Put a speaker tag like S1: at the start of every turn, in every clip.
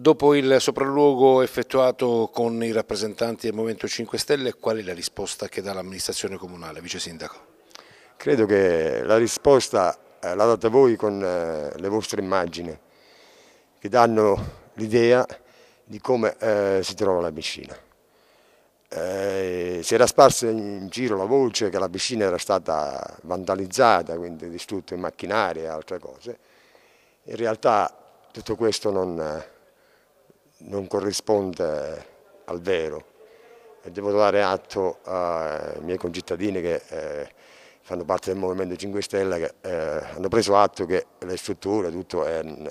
S1: Dopo il sopralluogo effettuato con i rappresentanti del Movimento 5 Stelle, qual è la risposta che dà l'amministrazione comunale, Vice Sindaco? Credo che la risposta eh, la date voi con eh, le vostre immagini, che danno l'idea di come eh, si trova la piscina. Eh, si era sparsa in giro la voce che la piscina era stata vandalizzata, quindi distrutta in macchinari e altre cose. In realtà tutto questo non, eh, non corrisponde al vero. Devo dare atto ai miei concittadini che eh, fanno parte del Movimento 5 Stelle che eh, hanno preso atto che le strutture, tutto è in,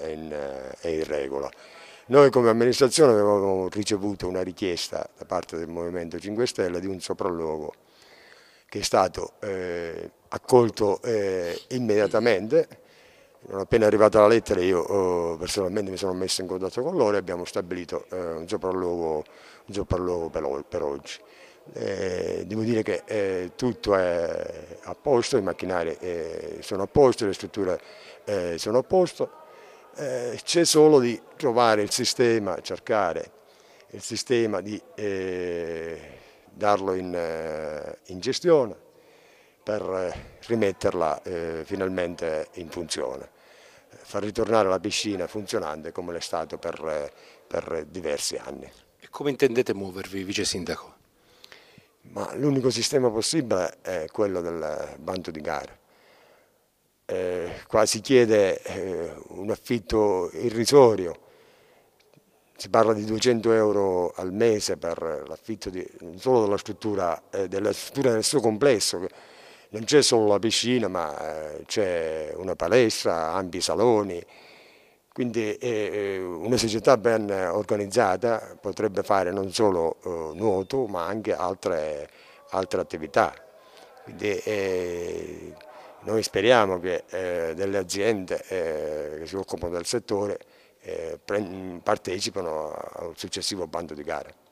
S1: è in regola. Noi come amministrazione avevamo ricevuto una richiesta da parte del Movimento 5 Stelle di un sopralluogo che è stato eh, accolto eh, immediatamente non appena arrivata la lettera io eh, personalmente mi sono messo in contatto con loro e abbiamo stabilito eh, un sopralluogo, un sopralluogo per, per, oggi. Eh, devo dire che eh, tutto è a posto, i macchinari sono a posto, le strutture sono a posto, c'è solo di trovare il sistema, cercare il sistema di eh, darlo in, in gestione per eh, rimetterla eh, finalmente in funzione, far ritornare la piscina funzionante come l'è stato per, eh, per, diversi anni. E come intendete muovervi, Vice Sindaco? l'unico sistema possibile è quello del bando di gara. Eh, qua si chiede eh, un affitto irrisorio, si parla di 200 euro al mese per l'affitto non solo della struttura, eh, della struttura nel suo complesso, non c'è solo la piscina ma eh, c'è una palestra, ampi saloni, quindi eh, eh, una società ben organizzata potrebbe fare non solo nuoto ma anche altre, altre attività. Quindi, noi speriamo che delle aziende che si occupano del settore partecipano al successivo bando di gara.